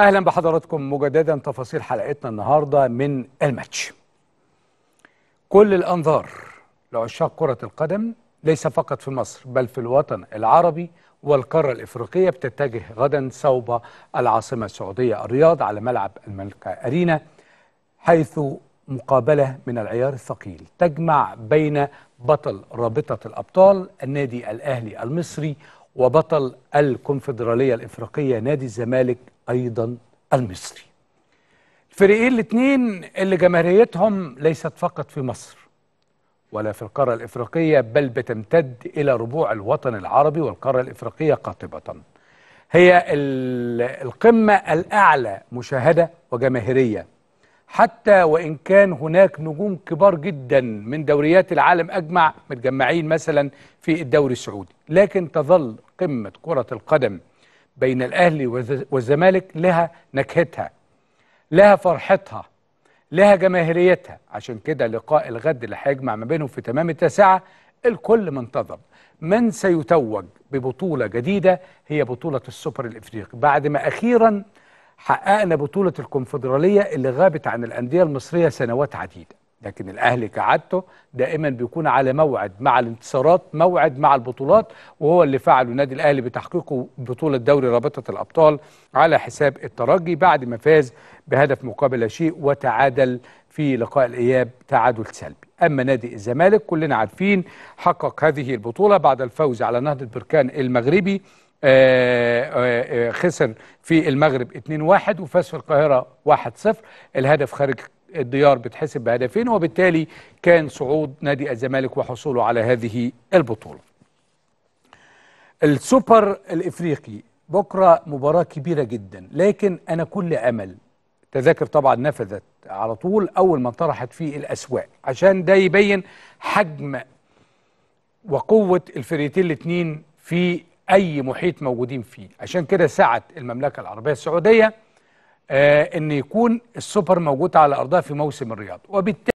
اهلا بحضراتكم مجددا تفاصيل حلقتنا النهارده من الماتش. كل الانظار لعشاق كره القدم ليس فقط في مصر بل في الوطن العربي والقاره الافريقيه بتتجه غدا صوب العاصمه السعوديه الرياض على ملعب الملكه ارينا حيث مقابله من العيار الثقيل تجمع بين بطل رابطه الابطال النادي الاهلي المصري وبطل الكونفدراليه الافريقيه نادي الزمالك أيضا المصري الفريقين الاثنين اللي جماهيريتهم ليست فقط في مصر ولا في القارة الإفريقية بل بتمتد إلى ربوع الوطن العربي والقارة الإفريقية قاطبة هي القمة الأعلى مشاهدة وجماهيرية حتى وإن كان هناك نجوم كبار جدا من دوريات العالم أجمع متجمعين مثلا في الدوري السعودي لكن تظل قمة كرة القدم بين الأهلي والزمالك لها نكهتها لها فرحتها لها جماهيريتها عشان كده لقاء الغد اللي هيجمع ما بينهم في تمام التاسعة الكل منتظر من سيتوج ببطولة جديدة هي بطولة السوبر الإفريقي بعد ما أخيرا حققنا بطولة الكونفدرالية اللي غابت عن الأندية المصرية سنوات عديدة لكن الاهلي كعادته دائما بيكون على موعد مع الانتصارات موعد مع البطولات وهو اللي فعله النادي الاهلي بتحقيقه بطوله دوري رابطه الابطال على حساب الترجي بعد ما فاز بهدف مقابل لا شيء وتعادل في لقاء الاياب تعادل سلبي اما نادي الزمالك كلنا عارفين حقق هذه البطوله بعد الفوز على نهضه بركان المغربي آه، آه، آه، خسر في المغرب 2-1 وفاز في القاهره 1-0 الهدف خارج الديار بتحسب بهدفين وبالتالي كان صعود نادي الزمالك وحصوله على هذه البطولة السوبر الإفريقي بكرة مباراة كبيرة جدا لكن أنا كل أمل تذاكر طبعا نفذت على طول أول ما انطرحت في الأسواق عشان ده يبين حجم وقوة الفريقين الاثنين في أي محيط موجودين فيه عشان كده سعت المملكة العربية السعودية آه، ان يكون السوبر موجود على ارضها في موسم الرياض وبالتالي